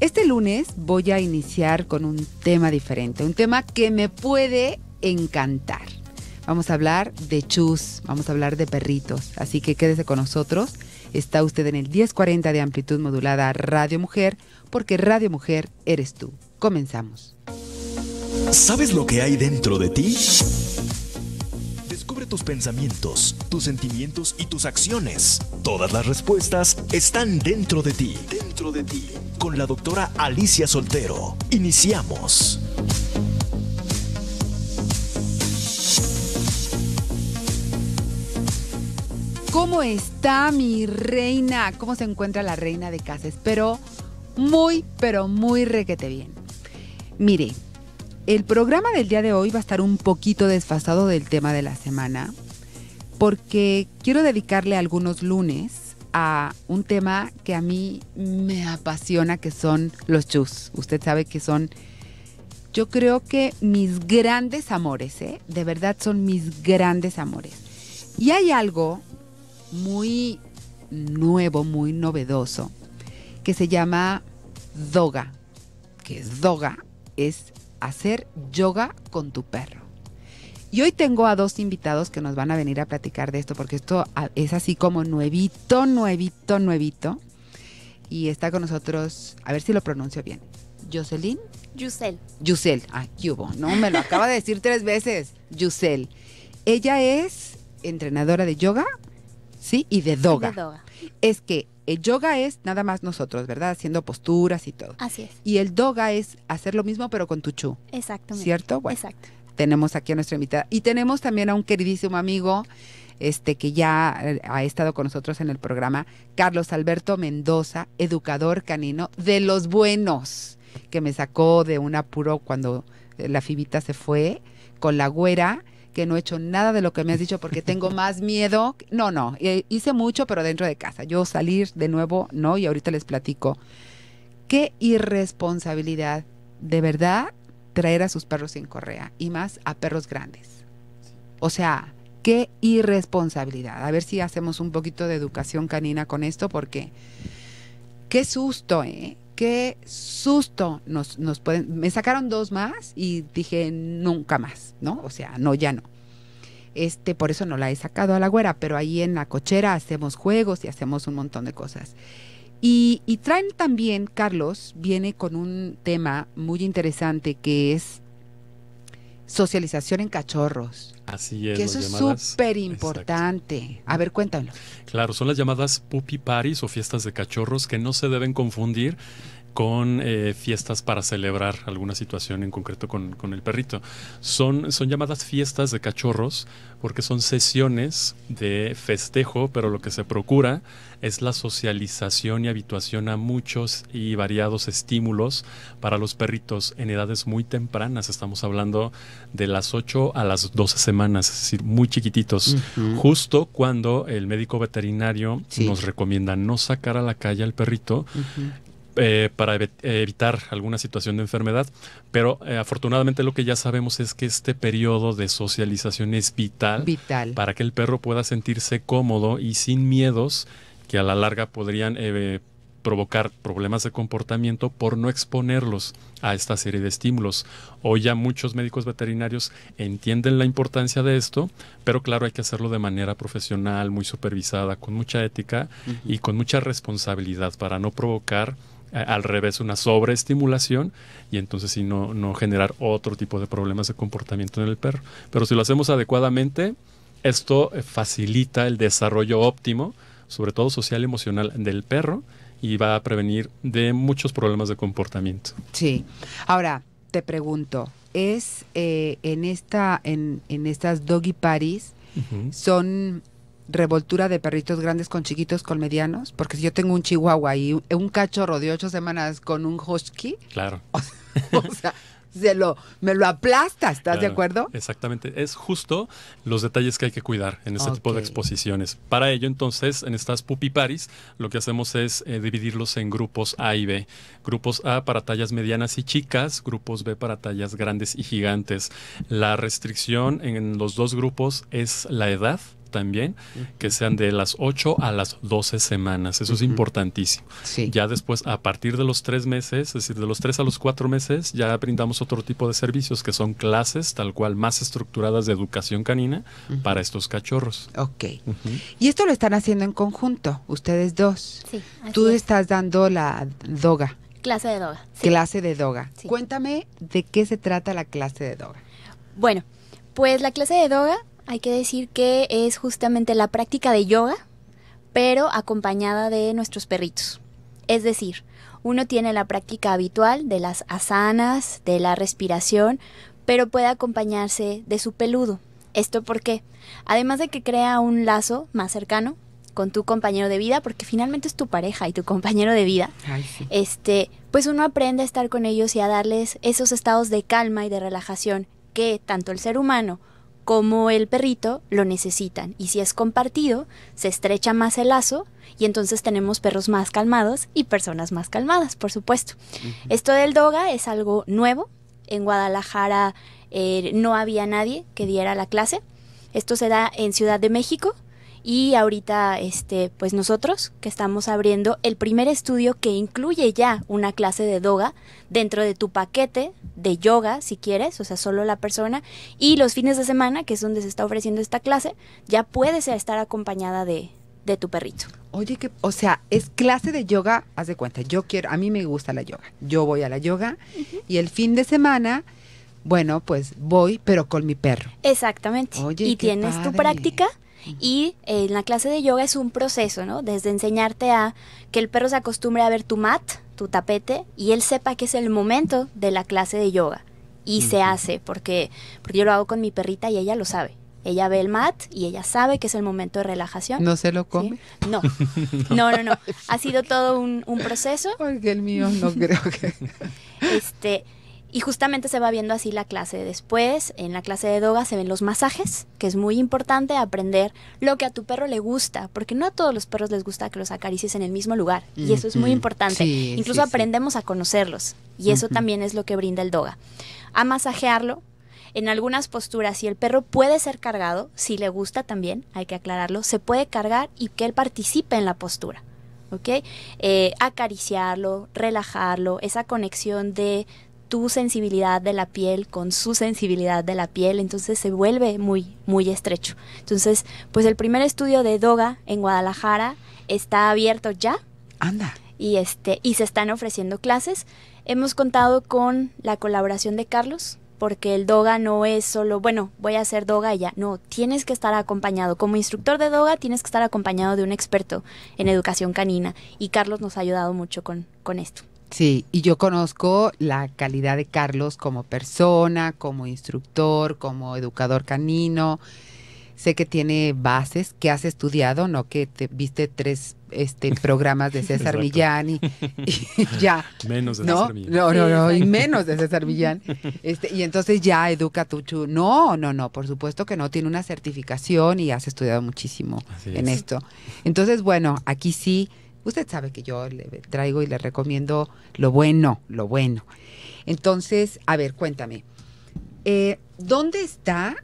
Este lunes voy a iniciar con un tema diferente, un tema que me puede encantar. Vamos a hablar de chus, vamos a hablar de perritos, así que quédese con nosotros. Está usted en el 1040 de amplitud modulada Radio Mujer, porque Radio Mujer eres tú. Comenzamos. ¿Sabes lo que hay dentro de ti? Descubre tus pensamientos, tus sentimientos y tus acciones. Todas las respuestas están dentro de ti de ti con la doctora Alicia Soltero. Iniciamos. ¿Cómo está mi reina? ¿Cómo se encuentra la reina de casas? Espero muy, pero muy requete bien. Mire, el programa del día de hoy va a estar un poquito desfasado del tema de la semana porque quiero dedicarle algunos lunes a un tema que a mí me apasiona, que son los chus. Usted sabe que son, yo creo que mis grandes amores, ¿eh? de verdad son mis grandes amores. Y hay algo muy nuevo, muy novedoso, que se llama doga, que es doga, es hacer yoga con tu perro. Y hoy tengo a dos invitados que nos van a venir a platicar de esto, porque esto es así como nuevito, nuevito, nuevito. Y está con nosotros, a ver si lo pronuncio bien, Jocelyn. Yusel. Yusel, aquí hubo? No, me lo acaba de decir tres veces, Yusel. Ella es entrenadora de yoga, ¿sí? Y de doga. de doga. Es que el yoga es nada más nosotros, ¿verdad? Haciendo posturas y todo. Así es. Y el doga es hacer lo mismo pero con tu chu. Exactamente. ¿Cierto? Exacto tenemos aquí a nuestra invitada. Y tenemos también a un queridísimo amigo este, que ya eh, ha estado con nosotros en el programa, Carlos Alberto Mendoza, educador canino de los buenos, que me sacó de un apuro cuando eh, la fibita se fue con la güera que no he hecho nada de lo que me has dicho porque tengo más miedo. No, no, eh, hice mucho, pero dentro de casa. Yo salir de nuevo, no, y ahorita les platico. Qué irresponsabilidad, de verdad, traer a sus perros sin correa y más a perros grandes. O sea, qué irresponsabilidad. A ver si hacemos un poquito de educación canina con esto porque qué susto, ¿eh? Qué susto nos, nos pueden... Me sacaron dos más y dije nunca más, ¿no? O sea, no, ya no. Este, por eso no la he sacado a la güera, pero ahí en la cochera hacemos juegos y hacemos un montón de cosas. Y, traen también, Carlos, viene con un tema muy interesante que es socialización en cachorros. Así es. Que eso es súper importante. A ver, cuéntanos. Claro, son las llamadas puppy parties o fiestas de cachorros que no se deben confundir con eh, fiestas para celebrar alguna situación en concreto con, el perrito. Son, son llamadas fiestas de cachorros porque son sesiones de festejo, pero lo que se procura es la socialización y habituación a muchos y variados estímulos para los perritos en edades muy tempranas. Estamos hablando de las 8 a las 12 semanas, es decir, muy chiquititos, justo cuando el médico veterinario nos recomienda no sacar a la calle al perrito. Eh, para evitar alguna situación de enfermedad, pero eh, afortunadamente lo que ya sabemos es que este periodo de socialización es vital, para que el perro pueda sentirse cómodo y sin miedos que a la larga podrían eh, provocar problemas de comportamiento por no exponerlos a esta serie de estímulos. Hoy ya muchos médicos veterinarios entienden la importancia de esto, pero claro, hay que hacerlo de manera profesional, muy supervisada, con mucha ética y con mucha responsabilidad para no provocar al revés, una sobreestimulación y entonces sí no, no generar otro tipo de problemas de comportamiento en el perro. Pero si lo hacemos adecuadamente, esto eh, facilita el desarrollo óptimo, sobre todo social y emocional, del perro y va a prevenir de muchos problemas de comportamiento. Sí. Ahora, te pregunto, ¿es eh, en, esta, en, estas doggy parties, son revoltura de perritos grandes con chiquitos con medianos, porque si yo tengo un chihuahua y un cachorro de ocho semanas con un husky, claro. O sea, se lo, me lo aplasta, ¿estás de acuerdo? Exactamente, es justo los detalles que hay que cuidar en este tipo de exposiciones. Para ello, entonces, en estas pupi paris, lo que hacemos es eh, dividirlos en grupos A y B. Grupos A para tallas medianas y chicas, grupos B para tallas grandes y gigantes. La restricción en los dos grupos es la edad también, que sean de las 8 a las 12 semanas. Eso es importantísimo. Ya después, a partir de los 3 meses, es decir, de los 3 a los 4 meses, ya brindamos otro tipo de servicios que son clases, tal cual, más estructuradas de educación canina para estos cachorros. Ok. Y esto lo están haciendo en conjunto, ustedes dos. Sí. Tú estás dando la doga. Clase de doga. Clase de doga. Cuéntame de qué se trata la clase de doga. Bueno, pues la clase de doga hay que decir que es justamente la práctica de yoga, pero acompañada de nuestros perritos. Es decir, uno tiene la práctica habitual de las asanas, de la respiración, pero puede acompañarse de su peludo. ¿Esto por qué? Además de que crea un lazo más cercano con tu compañero de vida, porque finalmente es tu pareja y tu compañero de vida, este, pues uno aprende a estar con ellos y a darles esos estados de calma y de relajación que tanto el ser humano como el perrito lo necesitan. Y si es compartido, se estrecha más el lazo y entonces tenemos perros más calmados y personas más calmadas, por supuesto. Esto del doga es algo nuevo. En Guadalajara eh, no había nadie que diera la clase. Esto se da en Ciudad de México, y ahorita este pues nosotros que estamos abriendo el primer estudio que incluye ya una clase de doga dentro de tu paquete de yoga si quieres, o sea, solo la persona y los fines de semana, que es donde se está ofreciendo esta clase, ya puedes estar acompañada de de tu perrito. Oye, que, o sea, es clase de yoga, haz de cuenta, yo quiero, a mí me gusta la yoga, yo voy a la yoga y el fin de semana, bueno, pues voy, pero con mi perro. Exactamente. y tienes tu práctica y en eh, la clase de yoga es un proceso, ¿no? Desde enseñarte a que el perro se acostumbre a ver tu mat, tu tapete, y él sepa que es el momento de la clase de yoga. Y se hace, porque, yo lo hago con mi perrita y ella lo sabe. Ella ve el mat y ella sabe que es el momento de relajación. ¿No se lo come? No. no, no, no. Ha sido todo un, un proceso. Porque el mío no creo que... este, y justamente se va viendo así la clase. Después, en la clase de doga se ven los masajes, que es muy importante aprender lo que a tu perro le gusta, porque no a todos los perros les gusta que los acaricies en el mismo lugar, y eso es muy importante. Incluso aprendemos a conocerlos, y eso también es lo que brinda el doga. A masajearlo, en algunas posturas, si el perro puede ser cargado, si le gusta también, hay que aclararlo, se puede cargar y que él participe en la postura. ¿ok? Eh, acariciarlo, relajarlo, esa conexión de tu sensibilidad de la piel con su sensibilidad de la piel, entonces se vuelve muy, muy estrecho. Entonces, pues el primer estudio de Doga en Guadalajara está abierto ya. Anda. Y, este, y se están ofreciendo clases. Hemos contado con la colaboración de Carlos, porque el doga no es solo, bueno, voy a hacer doga y ya. No, tienes que estar acompañado. Como instructor de doga tienes que estar acompañado de un experto en educación canina. Y Carlos nos ha ayudado mucho con, con esto. Sí, y yo conozco la calidad de Carlos como persona, como instructor, como educador canino. Sé que tiene bases, que has estudiado, no que te viste tres este, programas de César Millán y, ya. Menos de César Millán. No, no, no, y menos de César Millán. Este, y entonces ya educa tu chu. No, no, no, por supuesto que no, tiene una certificación y has estudiado muchísimo en esto. Entonces, bueno, aquí sí Usted sabe que yo le traigo y le recomiendo lo bueno, lo bueno. Entonces, a ver, cuéntame, eh, ¿dónde está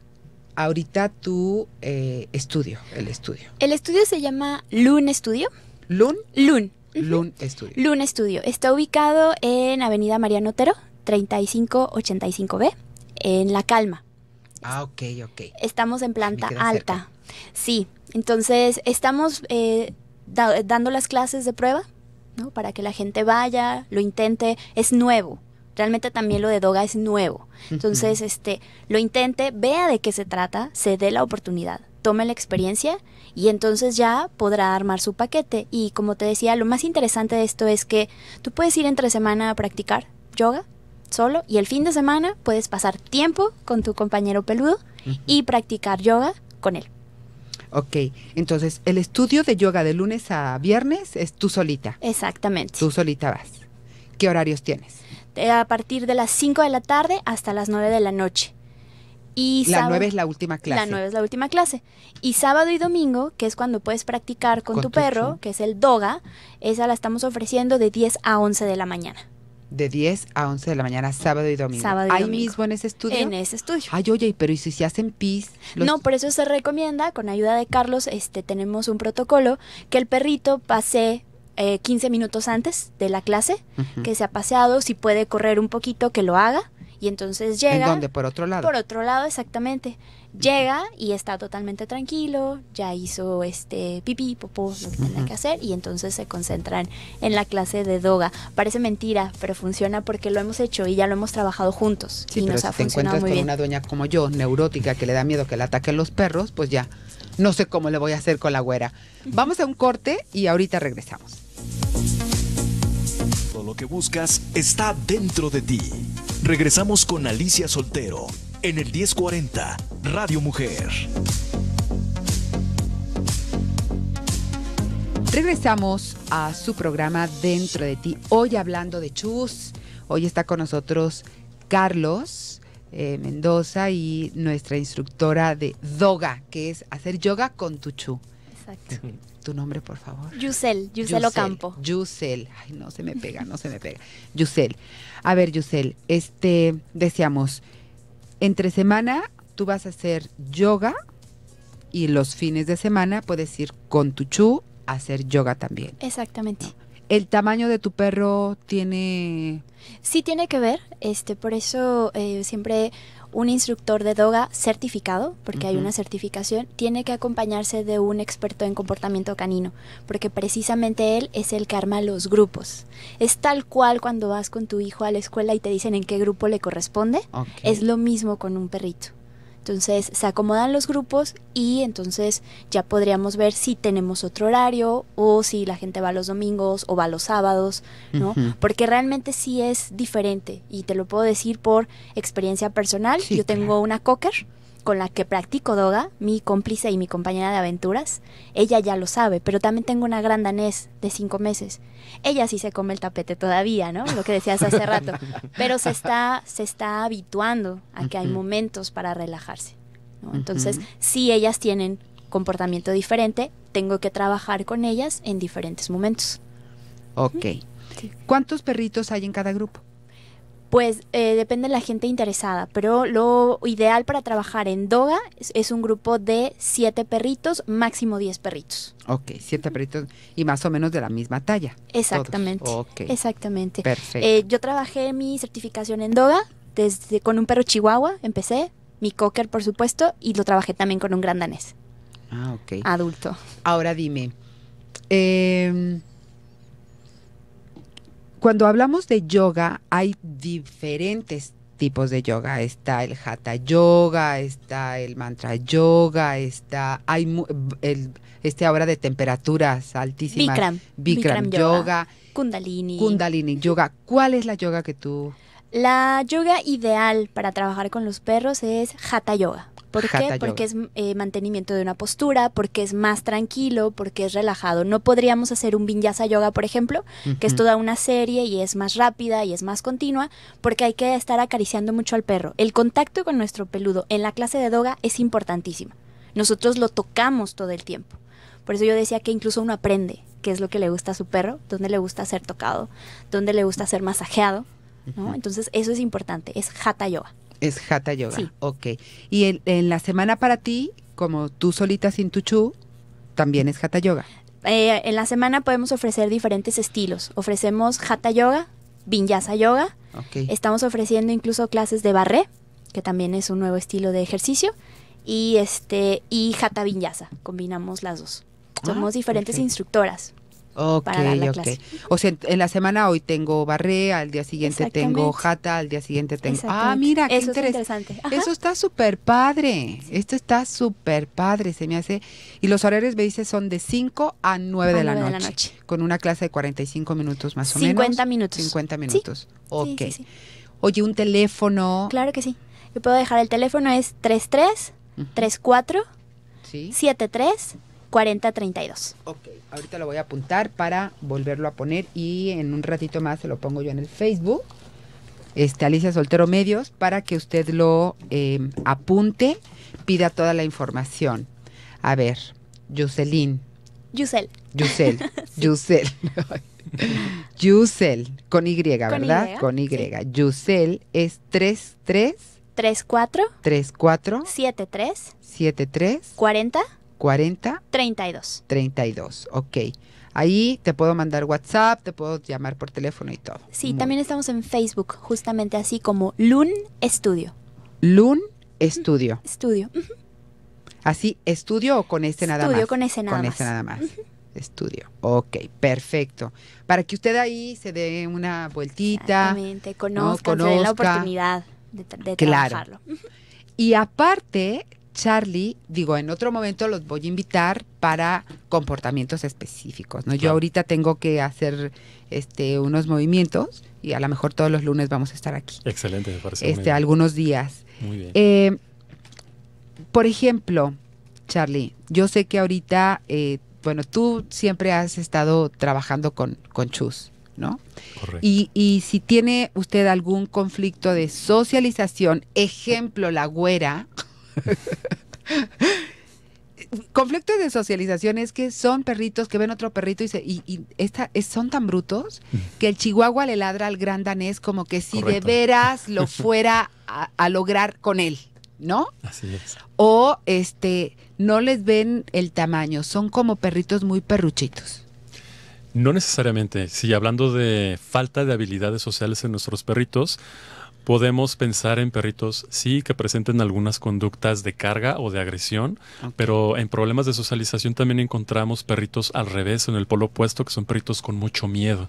ahorita tu eh, estudio, el estudio? El estudio se llama Lun Studio. Lun, Lun, Lun Studio. Studio. Está ubicado en Avenida María Notero, 3585B, en La Calma. Ah, ok, ok. Estamos en planta alta. Sí, entonces estamos... Eh, dando las clases de prueba, ¿no? Para que la gente vaya, lo intente, es nuevo. Realmente también lo de Doga es nuevo. Entonces, este, lo intente, vea de qué se trata, se dé la oportunidad, tome la experiencia y entonces ya podrá armar su paquete. Y como te decía, lo más interesante de esto es que tú puedes ir entre semana a practicar yoga solo y el fin de semana puedes pasar tiempo con tu compañero peludo y practicar yoga con él. Ok, entonces el estudio de yoga de lunes a viernes es tú solita. Exactamente. Tú solita vas. ¿Qué horarios tienes? A partir de las 5 de la tarde hasta las 9 de la noche. Y la 9 es la última clase. La 9 es la última clase. Y sábado y domingo, que es cuando puedes practicar con, tu, perro, que es el doga, esa la estamos ofreciendo de 10 a 11 de la mañana de 10 a 11 de la mañana, sábado y domingo. Ahí mismo en ese estudio. En ese estudio. Ay, oye, pero ¿y si se hacen pis? No, por eso se recomienda, con ayuda de Carlos, este tenemos un protocolo que el perrito pase eh, 15 minutos antes de la clase, que se ha paseado, si puede correr un poquito, que lo haga. Y entonces llega... ¿En dónde? ¿Por otro lado? Por otro lado, exactamente. Llega y está totalmente tranquilo, ya hizo este pipí, popó, lo que tenía que hacer, y entonces se concentran en la clase de doga. Parece mentira, pero funciona porque lo hemos hecho y ya lo hemos trabajado juntos. Sí, nos si te encuentras con una dueña como yo, neurótica, que le da miedo que le ataquen los perros, pues ya, no sé cómo le voy a hacer con la güera. Vamos a un corte y ahorita regresamos. Todo lo que buscas está dentro de ti. Regresamos con Alicia Soltero en el 1040 Radio Mujer. Regresamos a su programa Dentro de ti. Hoy hablando de chus. Hoy está con nosotros Carlos eh, Mendoza y nuestra instructora de Doga, que es hacer yoga con tu chu. Exacto. Tu nombre, por favor. Yusel, Yusel Ocampo. Yusel. Ay, no se me pega, no se me pega. Yusel. A ver, Yusel, este, decíamos, entre semana tú vas a hacer yoga y los fines de semana puedes ir con tu chu a hacer yoga también. Exactamente. ¿El tamaño de tu perro tiene...? Sí tiene que ver, este, por eso eh, siempre un instructor de doga certificado, porque hay una certificación, tiene que acompañarse de un experto en comportamiento canino, porque precisamente él es el que arma los grupos. Es tal cual cuando vas con tu hijo a la escuela y te dicen en qué grupo le corresponde, es lo mismo con un perrito. Entonces se acomodan los grupos y entonces ya podríamos ver si tenemos otro horario o si la gente va los domingos o va los sábados, ¿no? Porque realmente sí es diferente y te lo puedo decir por experiencia personal. Yo tengo una cocker con la que practico doga, mi cómplice y mi compañera de aventuras, ella ya lo sabe, pero también tengo una gran danés de cinco meses. Ella sí se come el tapete todavía, ¿no? Lo que decías hace rato. Pero se está, se está habituando a que hay momentos para relajarse. Entonces, si ellas tienen comportamiento diferente, tengo que trabajar con ellas en diferentes momentos. Ok. ¿Cuántos perritos hay en cada grupo? Pues eh, depende de la gente interesada, pero lo ideal para trabajar en Doga es, un grupo de siete perritos, máximo diez perritos. Ok, siete perritos y más o menos de la misma talla. Exactamente. Exactamente. Perfecto. Eh, yo trabajé mi certificación en Doga desde con un perro chihuahua, empecé, mi cocker por supuesto, y lo trabajé también con un gran danés. Ah, ok. Adulto. Ahora dime, eh, cuando hablamos de yoga, hay diferentes tipos de yoga. Está el hatha yoga, está el mantra yoga, está hay el, este ahora de temperaturas altísimas. Bikram, Bikram, yoga, Kundalini. Kundalini yoga. ¿Cuál es la yoga que tú? La yoga ideal para trabajar con los perros es hatha yoga. ¿Por qué? Porque es eh, mantenimiento de una postura, porque es más tranquilo, porque es relajado. No podríamos hacer un vinyasa yoga, por ejemplo, que es toda una serie y es más rápida y es más continua, porque hay que estar acariciando mucho al perro. El contacto con nuestro peludo en la clase de doga es importantísimo. Nosotros lo tocamos todo el tiempo. Por eso yo decía que incluso uno aprende qué es lo que le gusta a su perro, dónde le gusta ser tocado, dónde le gusta ser masajeado. ¿no? Entonces eso es importante, es hatha yoga. Es Hatha Yoga. okay. Ok. Y en, la semana para ti, como tú solita sin tu chú, también es Hatha Yoga. Eh, en la semana podemos ofrecer diferentes estilos. Ofrecemos Hatha Yoga, Vinyasa Yoga. Estamos ofreciendo incluso clases de barré, que también es un nuevo estilo de ejercicio. Y este y Hatha Vinyasa. Combinamos las dos. Ah, Somos diferentes instructoras. Ok, ok. O sea, en la semana hoy tengo barré, al día siguiente tengo jata, al día siguiente tengo... Ah, mira, qué es interesante. Eso está súper padre. Esto está súper padre, se me hace. Y los horarios, me dice, son de 5 a 9, de, la noche, Con una clase de 45 minutos más o menos. 50 minutos. 50 minutos. Ok. Oye, un teléfono. Claro que sí. Yo puedo dejar el teléfono, es 33 34 4 34 73 4032. Ok, ahorita lo voy a apuntar para volverlo a poner y en un ratito más se lo pongo yo en el Facebook, este, Alicia Soltero Medios, para que usted lo em, apunte, pida toda la información. A ver, Yuselin. Yusel. Yusel. Yusel. Yusel, con Y, ¿verdad? Con Y. Yusel es 33. 34. 34. 73. 73. 40. 40 32. 32, ok. Ahí te puedo mandar WhatsApp, te puedo llamar por teléfono y todo. Sí, también estamos en Facebook, justamente así como LUN Estudio. LUN Estudio. estudio. Así, estudio o con este nada más. Estudio con ese nada con más. Este nada más. Estudio. Ok, perfecto. Para que usted ahí se dé una vueltita. Exactamente, conozca, conozca. la oportunidad de, trabajarlo. Y aparte, Charlie, digo, en otro momento los voy a invitar para comportamientos específicos, ¿no? Yo ahorita tengo que hacer este unos movimientos y a lo mejor todos los lunes vamos a estar aquí. Excelente, me parece. Este, algunos días. Muy bien. Eh, por ejemplo, Charlie, yo sé que ahorita, eh, bueno, tú siempre has estado trabajando con, Chus, ¿no? Correcto. Y, y si tiene usted algún conflicto de socialización, ejemplo, la güera. conflicto de socialización es que son perritos que ven otro perrito y, esta, son tan brutos que el chihuahua le ladra al gran danés como que si de veras lo fuera a, lograr con él, ¿no? Así es. O este, no les ven el tamaño, son como perritos muy perruchitos. No necesariamente. Si hablando de falta de habilidades sociales en nuestros perritos, Podemos pensar en perritos, sí, que presenten algunas conductas de carga o de agresión, pero en problemas de socialización también encontramos perritos al revés, en el polo opuesto, que son perritos con mucho miedo.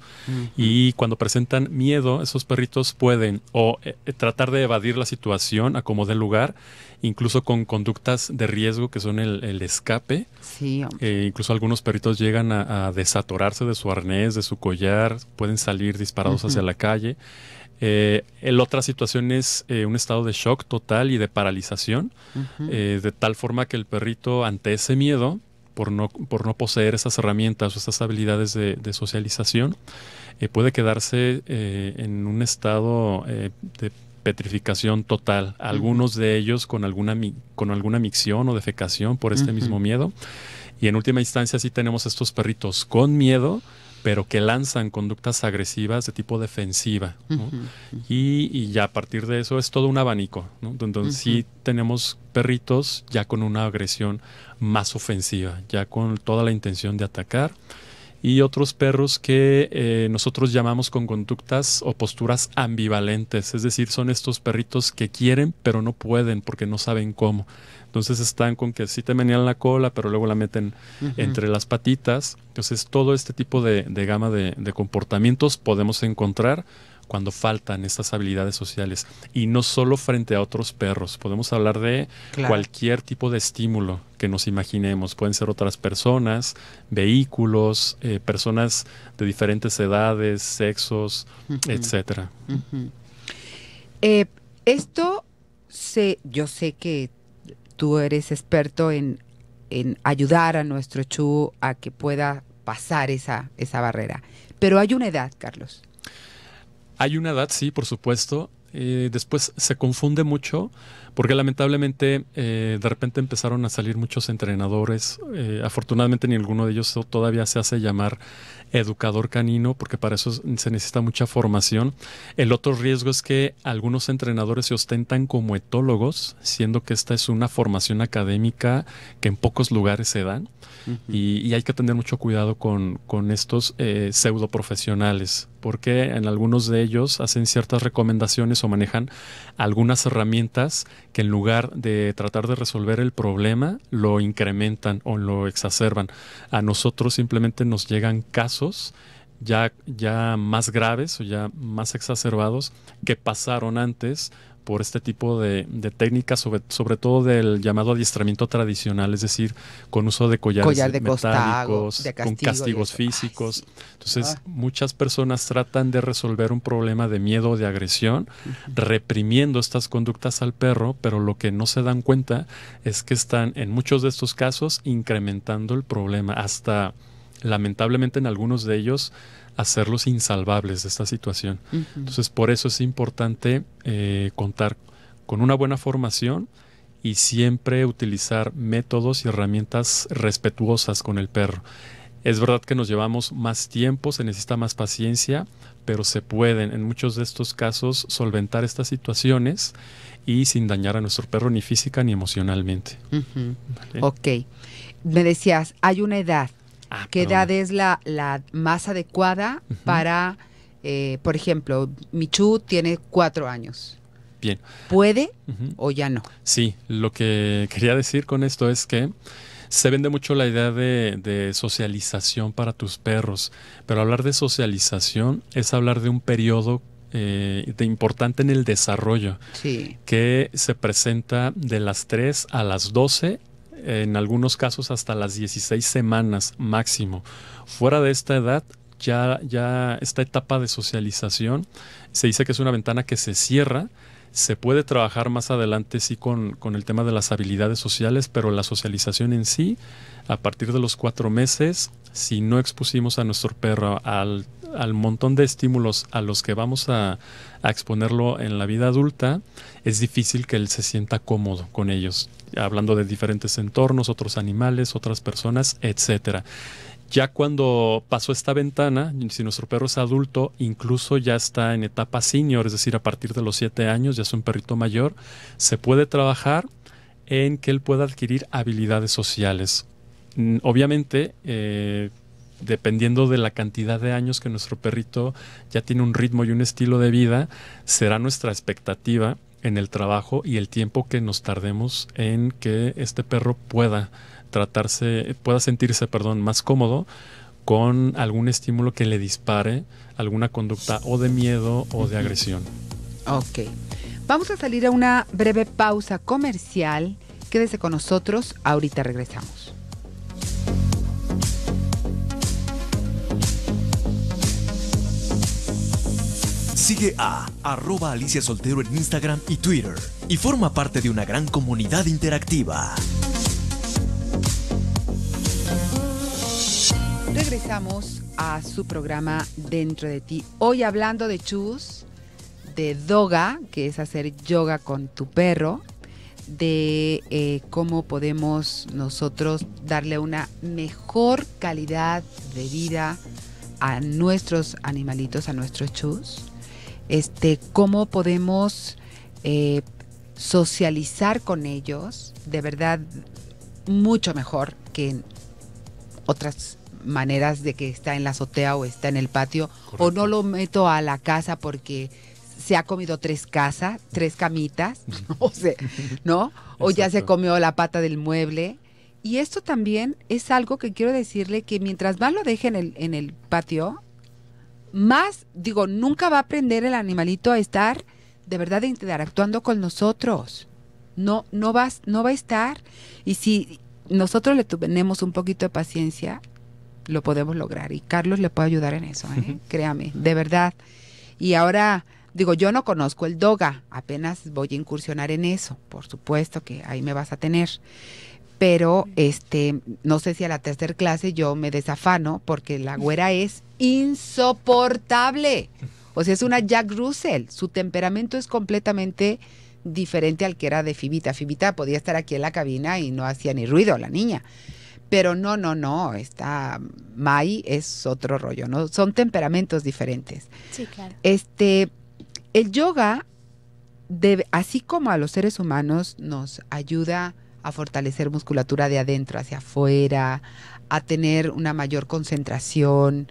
Y cuando presentan miedo, esos perritos pueden o eh, eh, tratar de evadir la situación acomodar como lugar, incluso con conductas de riesgo que son el, escape. Sí, eh, incluso algunos perritos llegan a, desatorarse de su arnés, de su collar, pueden salir disparados hacia la calle. Eh, en otra situación es eh, un estado de shock total y de paralización, eh, de tal forma que el perrito ante ese miedo, por no, por no poseer esas herramientas o esas habilidades de, socialización, eh, puede quedarse en un estado de petrificación total, algunos de ellos con alguna, con alguna micción o defecación por este mismo miedo. Y en última instancia si tenemos estos perritos con miedo, pero que lanzan conductas agresivas de tipo defensiva. y, ya a partir de eso es todo un abanico, ¿no? donde sí tenemos perritos ya con una agresión más ofensiva, ya con toda la intención de atacar y otros perros que eh, nosotros llamamos con conductas o posturas ambivalentes, es decir, son estos perritos que quieren pero no pueden porque no saben cómo. Entonces están con que si te menean la cola, pero luego la meten entre las patitas. Entonces todo este tipo de, gama de, de comportamientos podemos encontrar cuando faltan estas habilidades sociales. Y no solo frente a otros perros, podemos hablar de cualquier tipo de estímulo que nos imaginemos. Pueden ser otras personas, vehículos, eh, personas de diferentes edades, sexos, etcétera. Eh, esto sé, yo sé que tú eres experto en, en ayudar a nuestro chu a que pueda pasar esa, esa barrera. Pero hay una edad, Carlos. Hay una edad, sí, por supuesto. Eh, después se confunde mucho porque lamentablemente eh, de repente empezaron a salir muchos entrenadores. Eh, afortunadamente afortunadamente ninguno de ellos todavía se hace llamar educador canino, porque para eso se necesita mucha formación. El otro riesgo es que algunos entrenadores se ostentan como etólogos, siendo que esta es una formación académica que en pocos lugares se dan. y, hay que tener mucho cuidado con, estos eh, pseudo profesionales, porque en algunos de ellos hacen ciertas recomendaciones o manejan algunas herramientas que en lugar de tratar de resolver el problema, lo incrementan o lo exacerban. A nosotros simplemente nos llegan casos ya, ya más graves o ya más exacerbados que pasaron antes por este tipo de, técnicas, sobre, sobre, todo del llamado adiestramiento tradicional, es decir, con uso de collares Collar de metálicos, con castigos físicos. Ah, Entonces, ah. muchas personas tratan de resolver un problema de miedo o de agresión reprimiendo estas conductas al perro, pero lo que no se dan cuenta es que están, en muchos de estos casos, incrementando el problema hasta, lamentablemente, en algunos de ellos, hacerlos insalvables de esta situación. Entonces, por eso es importante eh, contar con una buena formación y siempre utilizar métodos y herramientas respetuosas con el perro. Es verdad que nos llevamos más tiempo, se necesita más paciencia, pero se pueden en muchos de estos casos solventar estas situaciones y sin dañar a nuestro perro ni física ni emocionalmente. Ok. Me decías, hay una edad Ah, ¿Qué edad es la, más adecuada para, eh, por ejemplo, Michu tiene cuatro años? Bien. ¿Puede o ya no? Sí, lo que quería decir con esto es que se vende mucho la idea de, socialización para tus perros, pero hablar de socialización es hablar de un periodo eh, importante en el desarrollo, que se presenta de las 3 a las 12 en algunos casos hasta las 16 semanas máximo. Fuera de esta edad, ya, ya esta etapa de socialización se dice que es una ventana que se cierra. Se puede trabajar más adelante, sí, con, con el tema de las habilidades sociales, pero la socialización en sí, a partir de los cuatro meses, si no expusimos a nuestro perro al al montón de estímulos a los que vamos a, exponerlo en la vida adulta, es difícil que él se sienta cómodo con ellos, hablando de diferentes entornos, otros animales, otras personas, etcétera. Ya cuando pasó esta ventana, si nuestro perro es adulto, incluso ya está en etapa senior, es decir, a partir de los siete años, ya es un perrito mayor, se puede trabajar en que él pueda adquirir habilidades sociales. Mm, obviamente, eh, dependiendo de la cantidad de años que nuestro perrito ya tiene un ritmo y un estilo de vida, será nuestra expectativa en el trabajo y el tiempo que nos tardemos en que este perro pueda tratarse, pueda sentirse, perdón, más cómodo con algún estímulo que le dispare alguna conducta o de miedo o de agresión. Ok. Vamos a salir a una breve pausa comercial. Quédese con nosotros, ahorita regresamos. Sigue a arroba Alicia Soltero en Instagram y Twitter y forma parte de una gran comunidad interactiva. Regresamos a su programa Dentro de ti. Hoy hablando de chus, de doga, que es hacer yoga con tu perro, de eh, cómo podemos nosotros darle una mejor calidad de vida a nuestros animalitos, a nuestros chus este, cómo podemos eh, socializar con ellos, de verdad, mucho mejor que en otras maneras de que está en la azotea o está en el patio, o no lo meto a la casa porque se ha comido tres casas, tres camitas, o ¿no? O ya se comió la pata del mueble. Y esto también es algo que quiero decirle que mientras más lo deje en el patio, más, digo, nunca va a aprender el animalito a estar de verdad interactuando con nosotros. No, no, vas, no va a estar. Y si nosotros le tenemos un poquito de paciencia, lo podemos lograr. Y Carlos le puede ayudar en eso, ¿eh? créame, de verdad. Y ahora, digo, yo no conozco el doga, apenas voy a incursionar en eso, por supuesto que ahí me vas a tener. Pero este, no sé si a la tercera clase yo me desafano, porque la güera es insoportable. O sea, es una Jack Russell. Su temperamento es completamente diferente al que era de Fibita. Fibita podía estar aquí en la cabina y no hacía ni ruido la niña. Pero no, no, no, está Mai es otro rollo, ¿no? Son temperamentos diferentes. Sí, claro. Este, el yoga, debe, así como a los seres humanos, nos ayuda a fortalecer musculatura de adentro hacia afuera, a tener una mayor concentración,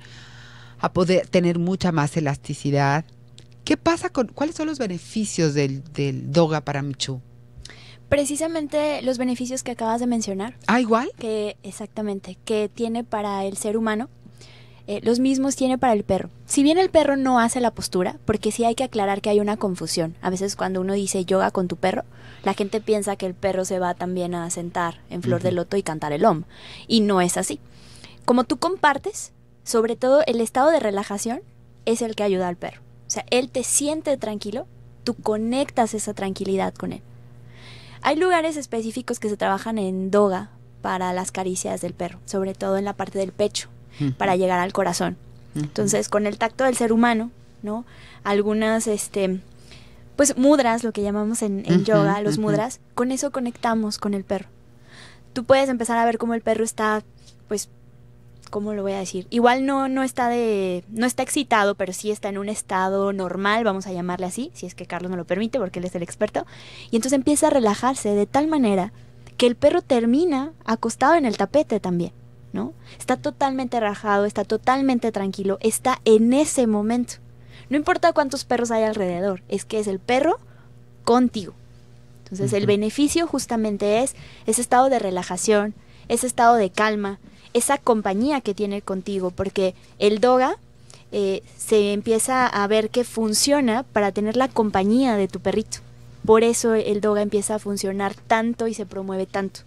a poder tener mucha más elasticidad. ¿Qué pasa con, cuáles son los beneficios del, del doga para Michu? Precisamente los beneficios que acabas de mencionar. Ah, igual. Que exactamente, que tiene para el ser humano, eh, los mismos tiene para el perro. Si bien el perro no hace la postura, porque sí hay que aclarar que hay una confusión. A veces cuando uno dice yoga con tu perro, la gente piensa que el perro se va también a sentar en flor de loto y cantar el om. Y no es así. Como tú compartes, sobre todo el estado de relajación es el que ayuda al perro. O sea, él te siente tranquilo, tú conectas esa tranquilidad con él. Hay lugares específicos que se trabajan en doga para las caricias del perro, sobre todo en la parte del pecho, para llegar al corazón. Entonces, con el tacto del ser humano, ¿no? Algunas, este, pues mudras, lo que llamamos en, yoga, los mudras, con eso conectamos con el perro. Tú puedes empezar a ver cómo el perro está, pues, ¿cómo lo voy a decir? Igual no, no está de, no está excitado, pero sí está en un estado normal, vamos a llamarle así, si es que Carlos no lo permite, porque él es el experto. Y entonces empieza a relajarse de tal manera que el perro termina acostado en el tapete también, ¿no? Está totalmente rajado, está totalmente tranquilo, está en ese momento. No importa cuántos perros hay alrededor, es que es el perro contigo. Entonces el beneficio justamente es ese estado de relajación, ese estado de calma, esa compañía que tiene contigo, porque el doga eh, se empieza a ver que funciona para tener la compañía de tu perrito. Por eso el doga empieza a funcionar tanto y se promueve tanto.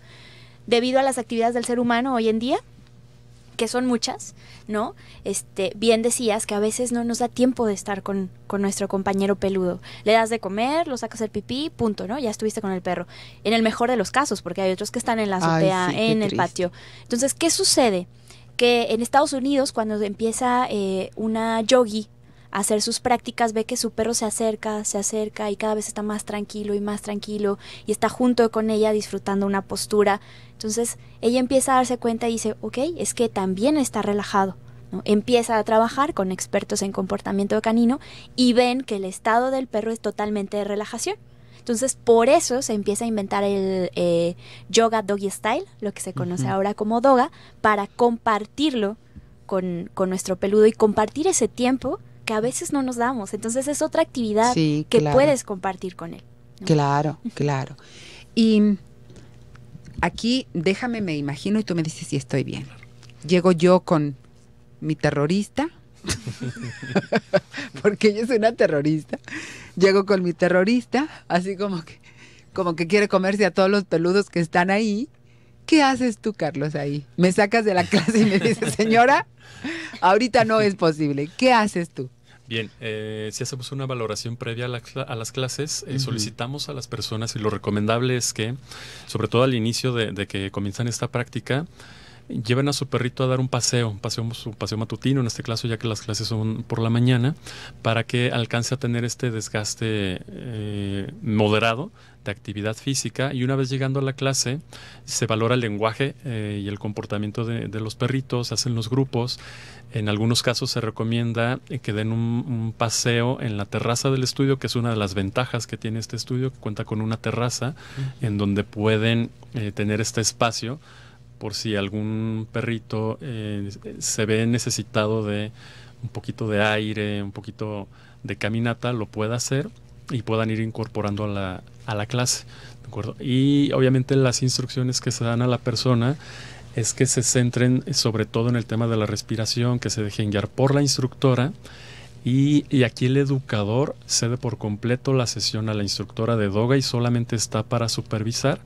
Debido a las actividades del ser humano hoy en día, que son muchas, ¿no? Este, bien decías que a veces no nos da tiempo de estar con, con nuestro compañero peludo. Le das de comer, lo sacas el pipí, punto, ¿no? Ya estuviste con el perro. En el mejor de los casos, porque hay otros que están en la azotea, en el patio. Entonces, ¿qué sucede? Que en Estados Unidos, cuando empieza eh, una yogi hacer sus prácticas ve que su perro se acerca, se acerca y cada vez está más tranquilo y más tranquilo y está junto con ella disfrutando una postura. Entonces ella empieza a darse cuenta y dice, ok, es que también está relajado. Empieza a trabajar con expertos en comportamiento canino y ven que el estado del perro es totalmente de relajación. Entonces, por eso se empieza a inventar el eh, yoga doggy style, lo que se conoce ahora como doga, para compartirlo con, con, nuestro peludo y compartir ese tiempo que a veces no nos damos. Entonces es otra actividad que puedes compartir con él. Claro, claro. Y aquí déjame, me imagino, y tú me dices si estoy bien. Llego yo con mi terrorista, porque ella es una terrorista. Llego con mi terrorista, así como que, como que quiere comerse a todos los peludos que están ahí. ¿Qué haces tú, Carlos, ahí? Me sacas de la clase y me dices, señora, ahorita no es posible. ¿Qué haces tú? Bien, eh, si hacemos una valoración previa a, las clases, eh, solicitamos a las personas y lo recomendable es que, sobre todo al inicio de, que comienzan esta práctica, lleven a su perrito a dar un paseo, un paseo, paseo matutino en este caso, ya que las clases son por la mañana, para que alcance a tener este desgaste eh, moderado de actividad física y una vez llegando a la clase se valora el lenguaje eh, y el comportamiento de, los perritos, hacen los grupos. En algunos casos se recomienda eh, que den un, paseo en la terraza del estudio, que es una de las ventajas que tiene este estudio, que cuenta con una terraza en donde pueden eh, tener este espacio por si algún perrito se ve necesitado de un poquito de aire, un poquito de caminata, lo pueda hacer y puedan ir incorporando a la, a la clase. ¿de acuerdo? Y obviamente las instrucciones que se dan a la persona es que se centren eh, sobre todo en el tema de la respiración, que se dejen guiar por la instructora. Y, y, aquí el educador cede por completo la sesión a la instructora de doga y solamente está para supervisar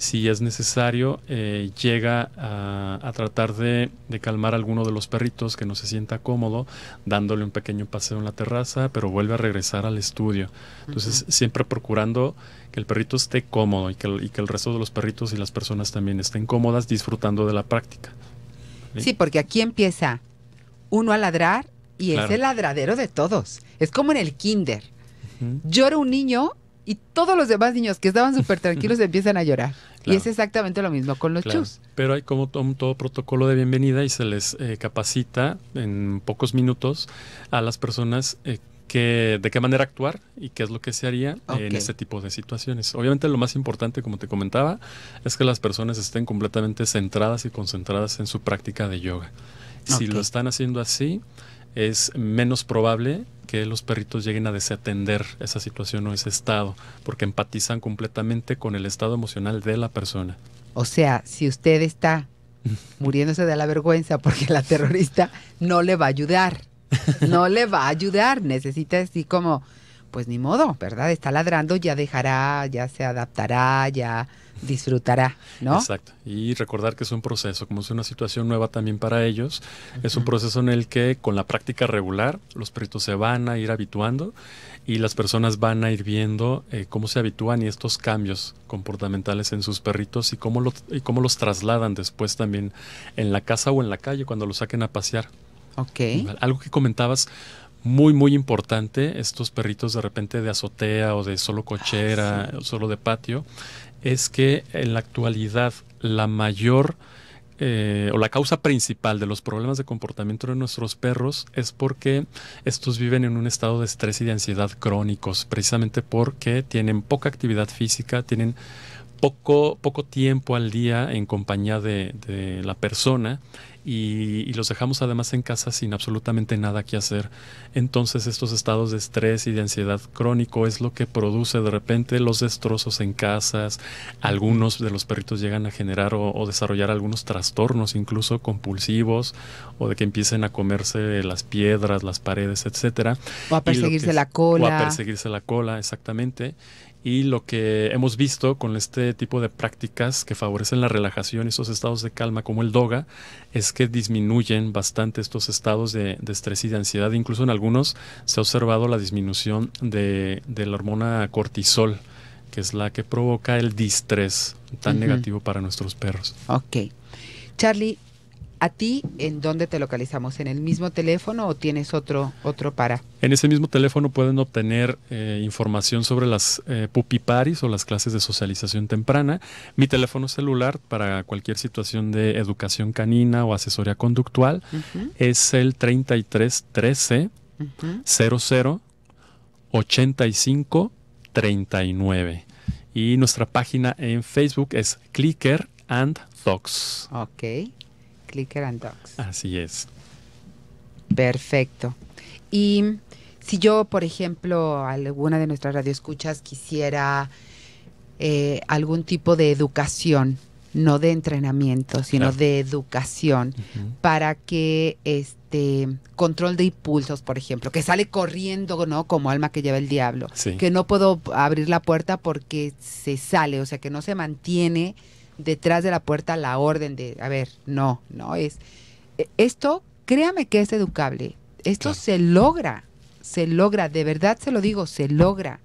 si es necesario, eh, llega a, tratar de, calmar a alguno de los perritos que no se sienta cómodo, dándole un pequeño paseo en la terraza, pero vuelve a regresar al estudio. Entonces, siempre procurando que el perrito esté cómodo y que, el, resto de los perritos y las personas también estén cómodas disfrutando de la práctica. Sí, porque aquí empieza uno a ladrar y es el ladradero de todos. Es como en el kinder. Yo un niño y todos los demás niños que estaban súper tranquilos empiezan a llorar. Y es exactamente lo mismo con los chus. Pero hay como todo, todo, protocolo de bienvenida y se les eh, capacita en pocos minutos a las personas eh, que, de qué manera actuar y qué es lo que se haría en este tipo de situaciones. Obviamente lo más importante, como te comentaba, es que las personas estén completamente centradas y concentradas en su práctica de yoga. Si lo están haciendo así, es menos probable que los perritos lleguen a desatender esa situación o ese estado, porque empatizan completamente con el estado emocional de la persona. O sea, si usted está muriéndose de la vergüenza porque la terrorista no le va a ayudar, no le va a ayudar, necesita así como pues ni modo, ¿verdad? Está ladrando, ya dejará, ya se adaptará, ya disfrutará, ¿no? Exacto. Y recordar que es un proceso, como es una situación nueva también para ellos, es un proceso en el que con la práctica regular los perritos se van a ir habituando y las personas van a ir viendo eh, cómo se habitúan y estos cambios comportamentales en sus perritos y cómo, lo, y cómo los trasladan después también en la casa o en la calle cuando los saquen a pasear. Ok. Algo que comentabas muy, muy importante, estos perritos de repente de azotea o de solo ah, cochera, o solo de patio, es que en la actualidad la mayor eh, o la causa principal de los problemas de comportamiento de nuestros perros es porque estos viven en un estado de estrés y de ansiedad crónicos, precisamente porque tienen poca actividad física, tienen poco, poco tiempo al día en compañía de, la persona y, los dejamos además en casa sin absolutamente nada que hacer. Entonces estos estados de estrés y de ansiedad crónico es lo que produce de repente los destrozos en casas. Algunos de los perritos llegan a generar o, desarrollar algunos trastornos, incluso compulsivos, o de que empiecen a comerse las piedras, las paredes, etcétera. O a perseguirse la cola. O a perseguirse la cola, exactamente y lo que hemos visto con este tipo de prácticas que favorecen la relajación y esos estados de calma como el doga es que disminuyen bastante estos estados de, estrés y de ansiedad. Incluso en algunos se ha observado la disminución de, la hormona cortisol, que es la que provoca el distrés tan negativo para nuestros perros. Ok. Charlie, ¿A ti en dónde te localizamos? ¿En el mismo teléfono o tienes otro, otro para? En ese mismo teléfono pueden obtener eh, información sobre las eh, pupiparis o las clases de socialización temprana. Mi teléfono celular para cualquier situación de educación canina o asesoría conductual es el 3313 13 00 85 39. Y nuestra página en Facebook es Clicker and Dogs. Ok. Clicker and Dogs. Así es. Perfecto. Y si yo, por ejemplo, alguna de nuestras radioescuchas quisiera eh, algún tipo de educación, no de entrenamiento, sino de educación, para que este control de impulsos, por ejemplo, que sale corriendo, ¿no? Como alma que lleva el diablo, que no puedo abrir la puerta porque se sale, o sea, que no se mantiene detrás de la puerta la orden de, a ver, no, no es. E, esto, créame que es educable. Esto se logra, se logra, de verdad se lo digo, se logra.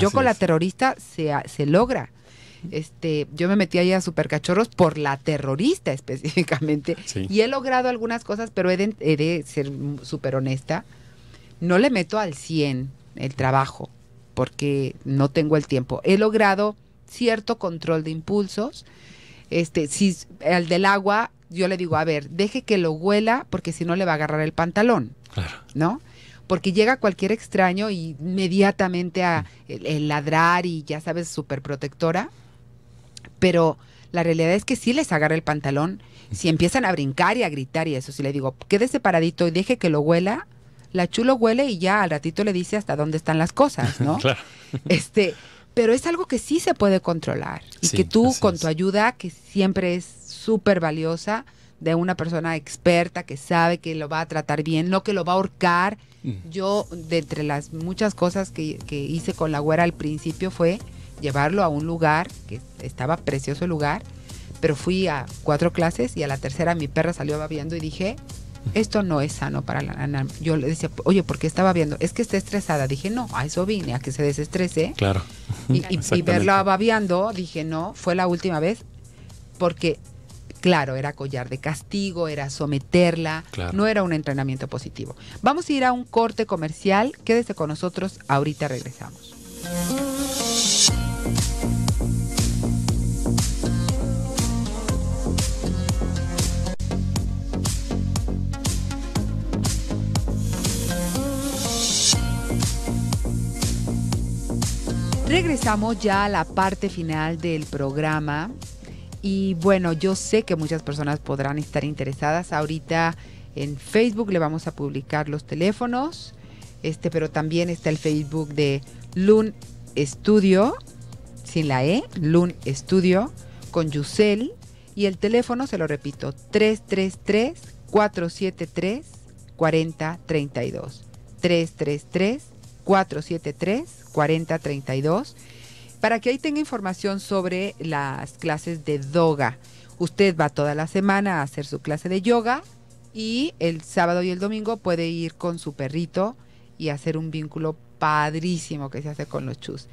Yo con la terrorista se, se logra este, yo me metí ahí a Supercachorros por la terrorista específicamente. Y he logrado algunas cosas, pero de, he de ser súper honesta. No le meto al 100 el trabajo, porque no tengo el tiempo. He logrado cierto control de impulsos, este, si el del agua, yo le digo, a ver, deje que lo huela porque si no le va a agarrar el pantalón. Claro. ¿No? Porque llega cualquier extraño y inmediatamente a ladrar y ya sabes, súper protectora. Pero la realidad es que si les agarra el pantalón, si empiezan a brincar y a gritar y eso, si le digo, quédese paradito y deje que lo huela, la chulo huele y ya al ratito le dice hasta dónde están las cosas, ¿no? claro. Este, pero es algo que sí se puede controlar y que tú con tu ayuda, que siempre es súper valiosa, de una persona experta que sabe que lo va a tratar bien, no que lo va a ahorcar. Mm. Yo, de entre las muchas cosas que, que, hice con la güera al principio fue llevarlo a un lugar, que estaba precioso el lugar, pero fui a cuatro clases y a la tercera mi perra salió babiando y dije, esto no es sano para la Yo le decía, oye, ¿por qué estaba viendo, es que está estresada. Dije, no, a eso vine, a que se desestrese. Claro. Y, verla babeando, dije, no, fue la última vez, porque, claro, era collar de castigo, era someterla, no era un entrenamiento positivo. Vamos a ir a un corte comercial, quédese con nosotros, ahorita regresamos. Regresamos ya a la parte final del programa y bueno, yo sé que muchas personas podrán estar interesadas. Ahorita en Facebook le vamos a publicar los teléfonos, este, pero también está el Facebook de Lun Studio, sin la E, Lun Studio, con Yusel. Y el teléfono, se lo repito, 333-473-4032. 333 473-4032 para que ahí tenga información sobre las clases de doga. Usted va toda la semana a hacer su clase de yoga y el sábado y el domingo puede ir con su perrito y hacer un vínculo padrísimo que se hace con los chus.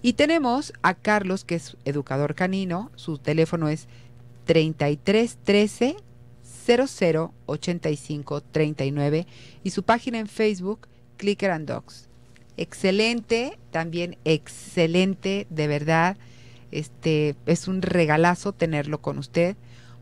Y tenemos a Carlos, que es educador canino, su teléfono es 3313 008539 y su página en Facebook, Clicker and Dogs excelente, también excelente, de verdad. Este es un regalazo tenerlo con usted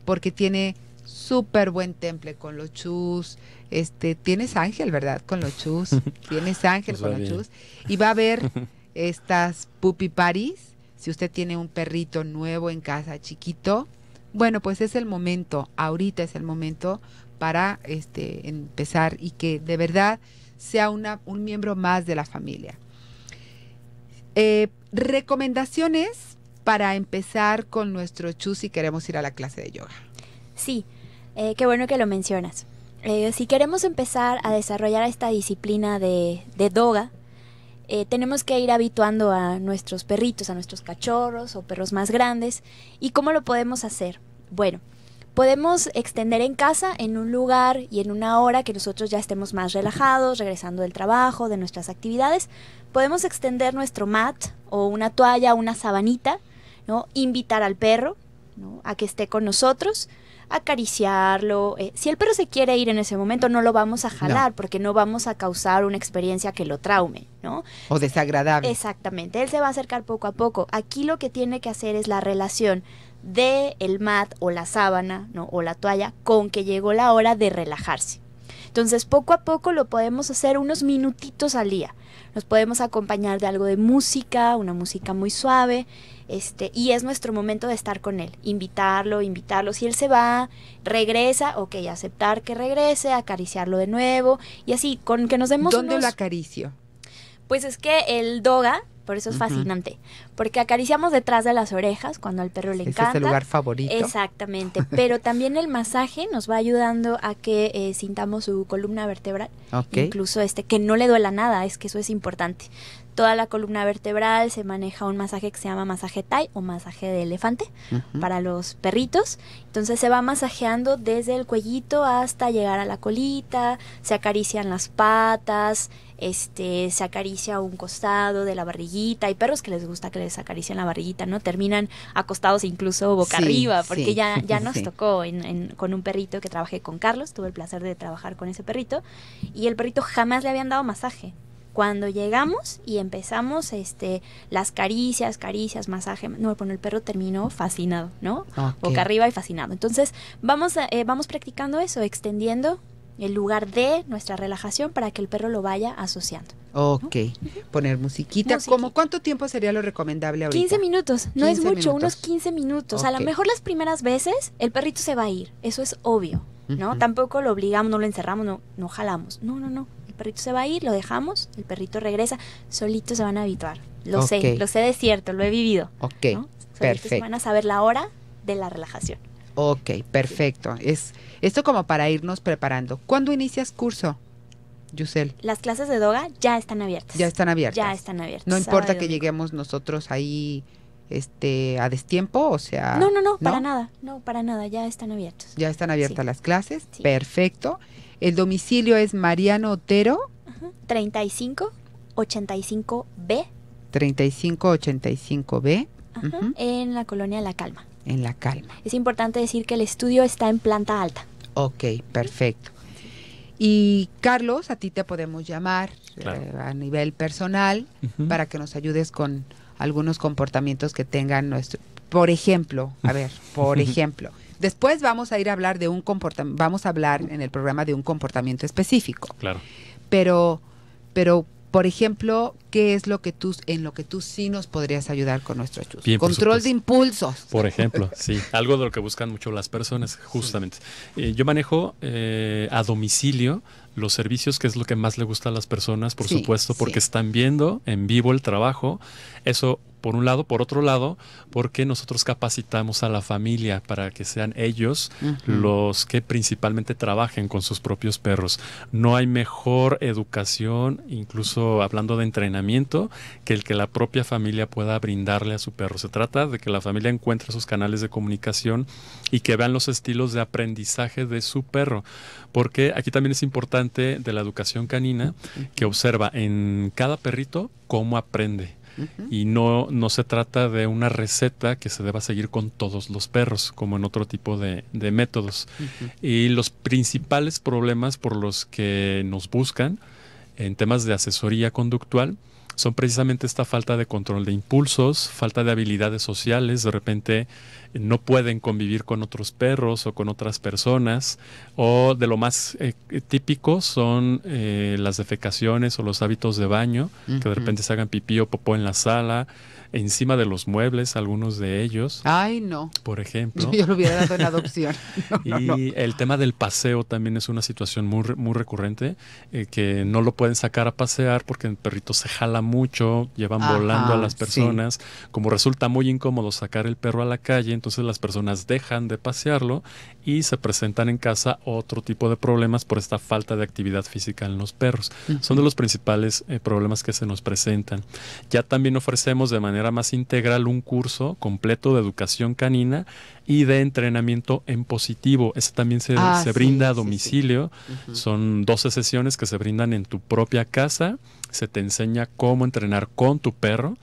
porque tiene súper buen temple con los chus. Este, tienes Ángel, ¿verdad? Con los chus. Tienes Ángel con los chus. Y va a ver estas puppy paris. Si usted tiene un perrito nuevo en casa, chiquito, bueno, pues es el momento, ahorita es el momento para este empezar y que de verdad sea un miembro más de la familia. Eh, recomendaciones para empezar con nuestro chu si queremos ir a la clase de yoga. Sí, eh, qué bueno que lo mencionas. Eh, si queremos empezar a desarrollar esta disciplina de, de doga, tenemos que ir habituando a nuestros perritos, a nuestros cachorros o perros más grandes. ¿Y cómo lo podemos hacer? Bueno, podemos extender en casa, en un lugar y en una hora que nosotros ya estemos más relajados, regresando del trabajo, de nuestras actividades. Podemos extender nuestro mat o una toalla, una sabanita, ¿no? Invitar al perro a que esté con nosotros acariciarlo. Eh, si el perro se quiere ir en ese momento, no lo vamos a jalar porque no vamos a causar una experiencia que lo traume, ¿no? O desagradable. Exactamente, él se va a acercar poco a poco. Aquí lo que tiene que hacer es la relación de el mat o la sábana o la toalla con que llegó la hora de relajarse. Entonces poco a poco lo podemos hacer unos minutitos al día. Nos podemos acompañar de algo de música, una música muy suave, este, y es nuestro momento de estar con él, invitarlo, invitarlo. Si él se va, regresa, ok, aceptar que regrese, acariciarlo de nuevo, y así, con que nos demos. ¿Dónde el lo acaricio? Pues es que el doga por eso es fascinante, porque acariciamos detrás de las orejas cuando al perro le Ese Es el lugar favorito. Exactamente, pero también el masaje nos va ayudando a que eh, sintamos su columna vertebral, incluso este que no le duela nada, es que eso es importante. Toda la columna vertebral se maneja un masaje que se llama masaje Thai o masaje de elefante para los perritos. Entonces se va masajeando desde el cuellito hasta llegar a la colita, se acarician las patas, este, se acaricia un costado de la barriguita. Hay perros que les gusta que les acaricien la barriguita, ¿no? Terminan acostados incluso boca arriba, porque ya, ya nos tocó con un perrito que trabajé con Carlos, tuve el placer de trabajar con ese perrito, y el perrito jamás le habían dado masaje cuando llegamos y empezamos este las caricias, caricias, masaje, no, bueno, el perro terminó fascinado, ¿no? Ah, boca arriba y fascinado. Entonces, vamos eh, vamos practicando eso, extendiendo el lugar de nuestra relajación para que el perro lo vaya asociando. Ok, poner musiquita. cuánto tiempo sería lo recomendable ahorita? 15 minutos, no es mucho, unos 15 minutos. A lo mejor las primeras veces el perrito se va a ir, eso es obvio, ¿no? Tampoco lo obligamos, no lo encerramos, no, no jalamos. No, no, no, el perrito se va a ir, lo dejamos, el perrito regresa, solito se van a habituar. Lo sé, lo sé de cierto, lo he vivido. Ok, perfecto. van a saber la hora de la relajación. Ok, perfecto. Es esto como para irnos preparando. ¿Cuándo inicias curso? Yusel. Las clases de doga ya están abiertas. Ya están abiertas. Ya están abiertas. No importa que lleguemos nosotros ahí este a destiempo, o sea, No, no, no, para nada. No, para nada, ya están abiertas. Ya están abiertas las clases. Perfecto. El domicilio es Mariano Otero 3585 b 3585B. En la colonia La Calma en la calma. Es importante decir que el estudio está en planta alta. Ok, perfecto. Y Carlos, a ti te podemos llamar eh, a nivel personal para que nos ayudes con algunos comportamientos que tengan nuestro... Por ejemplo, a ver, por ejemplo, después vamos a ir a hablar de un comportamiento, vamos a hablar en el programa de un comportamiento específico. Claro. Pero, pero por ejemplo, ¿qué es lo que tú, en lo que tú sí nos podrías ayudar con nuestro chus? Control de impulsos. Por ejemplo, sí, algo de lo que buscan mucho las personas, justamente. Eh, yo manejo eh, a domicilio los servicios, que es lo que más le gusta a las personas, por supuesto, porque están viendo en vivo el trabajo. Eso por un lado, por otro lado, porque nosotros capacitamos a la familia para que sean ellos los que principalmente trabajen con sus propios perros. No hay mejor educación, incluso hablando de entrenamiento, que el que la propia familia pueda brindarle a su perro. Se trata de que la familia encuentre sus canales de comunicación y que vean los estilos de aprendizaje de su perro, porque aquí también es importante de la educación canina que observa en cada perrito cómo aprende y no, no se trata de una receta que se deba seguir con todos los perros, como en otro tipo de, de métodos. Y los principales problemas por los que nos buscan en temas de asesoría conductual son precisamente esta falta de control de impulsos, falta de habilidades sociales, de repente no pueden convivir con otros perros o con otras personas, o de lo más eh, típico son eh, las defecaciones o los hábitos de baño, que de repente se hagan pipí o popó en la sala, encima de los muebles, algunos de ellos. Ay, no. Por ejemplo. Yo, lo hubiera dado en adopción. y el tema del paseo también es una situación muy, muy recurrente, eh, que no lo pueden sacar a pasear porque el perrito se jala mucho, llevan volando a las personas. Como resulta muy incómodo sacar el perro a la calle, entonces las personas dejan de pasearlo y se presentan en casa otro tipo de problemas por esta falta de actividad física en los perros. Son de los principales eh, problemas que se nos presentan. Ya también ofrecemos de manera más integral un curso completo de educación canina y de entrenamiento en positivo. Ese también se, ah, brinda a domicilio. Son 12 sesiones que se brindan en tu propia casa se te enseña cómo entrenar con tu perro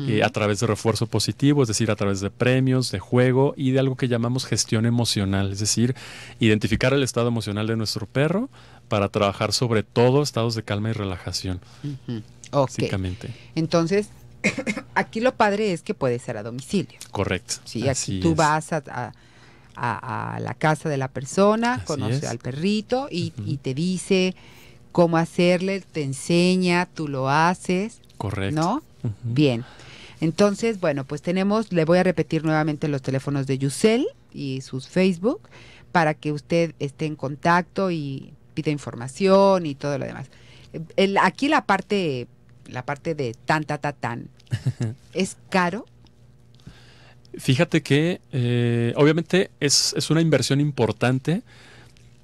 eh, a través de refuerzo positivo, es decir, a través de premios, de juego y de algo que llamamos gestión emocional, es decir, identificar el estado emocional de nuestro perro para trabajar sobre todo estados de calma y relajación. Entonces, aquí lo padre es que puede ser a domicilio. Correcto. Sí, aquí tú vas a, la casa de la persona, conoce al perrito y, y, te dice cómo hacerle, te enseña, tú lo haces. Correcto. ¿No? Bien. Entonces, bueno, pues tenemos, le voy a repetir nuevamente los teléfonos de Yusel y sus Facebook para que usted esté en contacto y pida información y todo lo demás. aquí la parte, la parte de tan, tan, tan, ¿es caro? Fíjate que eh, obviamente es, es, una inversión importante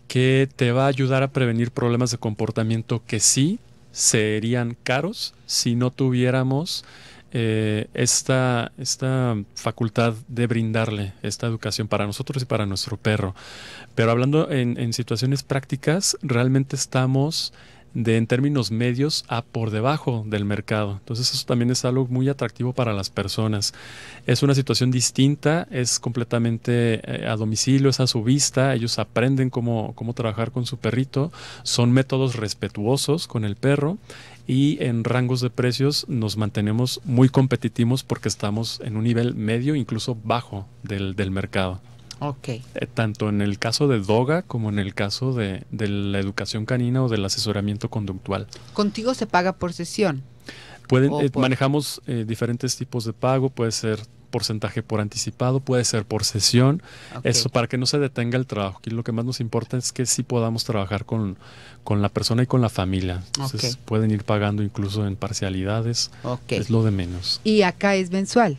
que te va a ayudar a prevenir problemas de comportamiento que sí serían caros si no tuviéramos eh, esta, esta facultad de brindarle esta educación para nosotros y para nuestro perro. Pero hablando en situaciones prácticas, realmente estamos de en términos medios a por debajo del mercado. Entonces eso también es algo muy atractivo para las personas. Es una situación distinta, es completamente eh, a domicilio, es a su vista, ellos aprenden cómo, trabajar con su perrito, son métodos respetuosos con el perro y en rangos de precios nos mantenemos muy competitivos porque estamos en un nivel medio, incluso bajo del mercado. Ok. Eh, tanto en el caso de DOGA como en el caso de, la educación canina o del asesoramiento conductual. ¿Contigo se paga por sesión? Pueden, eh, Manejamos eh, diferentes tipos de pago, puede ser porcentaje por anticipado, puede ser por sesión, eso para que no se detenga el trabajo. Aquí lo que más nos importa es que sí podamos trabajar con, la persona y con la familia. pueden ir pagando incluso en parcialidades, es lo de menos. Y acá es mensual.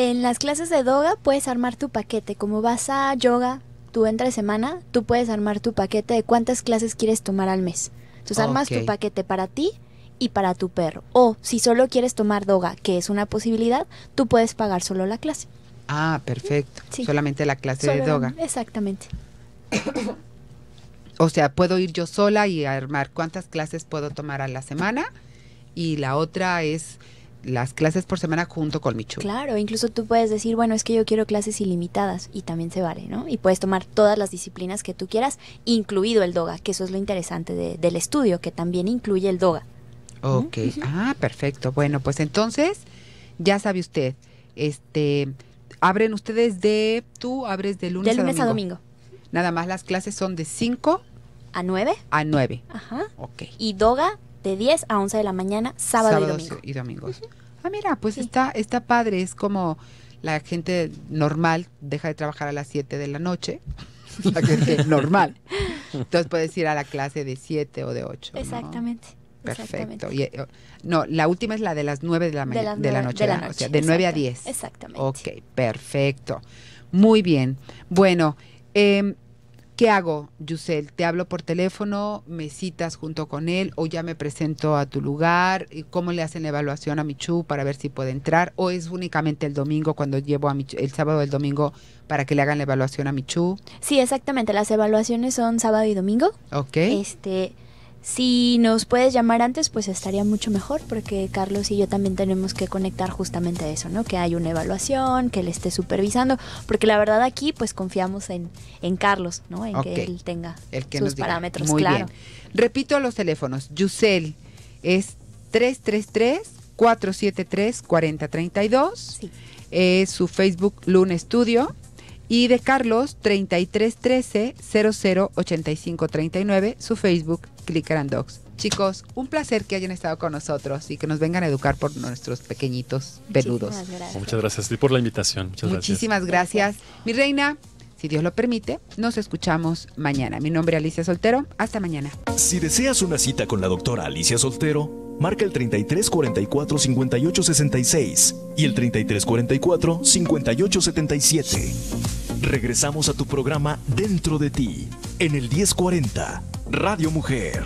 En las clases de doga puedes armar tu paquete. Como vas a yoga, tú entre semana, tú puedes armar tu paquete de cuántas clases quieres tomar al mes. Entonces armas tu paquete para ti y para tu perro. O si solo quieres tomar doga, que es una posibilidad, tú puedes pagar solo la clase. Ah, perfecto. Solamente la clase de doga. Exactamente. o sea, puedo ir yo sola y armar cuántas clases puedo tomar a la semana y la otra es las clases por semana junto con Michu. Claro, incluso tú puedes decir, bueno, es que yo quiero clases ilimitadas y también se vale, ¿no? Y puedes tomar todas las disciplinas que tú quieras, incluido el doga, que eso es lo interesante del estudio, que también incluye el doga. Ok, ah, perfecto. Bueno, pues entonces, ya sabe usted, este, abren ustedes de, tú abres de lunes, de lunes a, domingo. a domingo. Nada más las clases son de 5 a 9. A 9. Ajá. Ok. Y doga de 10 a 11 de la mañana, sábado, y domingo. Y domingos. Ah, mira, pues está, está padre, es como la gente normal deja de trabajar a las 7 de la noche. La gente normal. Entonces puedes ir a la clase de 7 o de 8. Exactamente. ¿no? Perfecto. Y, eh, no, la última es la de las 9 de la, de, de la noche, de de 9 a 10. Exactamente. Ok, perfecto. Muy bien. Bueno, eh, ¿Qué hago, Yusel? ¿Te hablo por teléfono? ¿Me citas junto con él? ¿O ya me presento a tu lugar? ¿Cómo le hacen la evaluación a Michu para ver si puede entrar? ¿O es únicamente el domingo cuando llevo a el sábado el domingo para que le hagan la evaluación a Michu? Sí, exactamente. Las evaluaciones son sábado y domingo. Ok. Este. Si nos puedes llamar antes, pues estaría mucho mejor, porque Carlos y yo también tenemos que conectar justamente a eso, ¿no? Que hay una evaluación, que él esté supervisando, porque la verdad aquí, pues confiamos en, en Carlos, ¿no? En que él tenga sus parámetros, claros. Repito los teléfonos. Yusel es 333-473-4032. Sí. Es su Facebook Luna Studio y de Carlos 3313 008539, su Facebook Clicker and Dogs. Chicos, un placer que hayan estado con nosotros y que nos vengan a educar por nuestros pequeñitos peludos. Oh, muchas gracias. Muchas gracias por la invitación. Muchísimas gracias. Mi reina, si Dios lo permite, nos escuchamos mañana. Mi nombre es Alicia Soltero. Hasta mañana. Si deseas una cita con la doctora Alicia Soltero, marca el 33 44 58 66 y el 33 44 58 77. Regresamos a tu programa Dentro de ti en el 1040 Radio Mujer.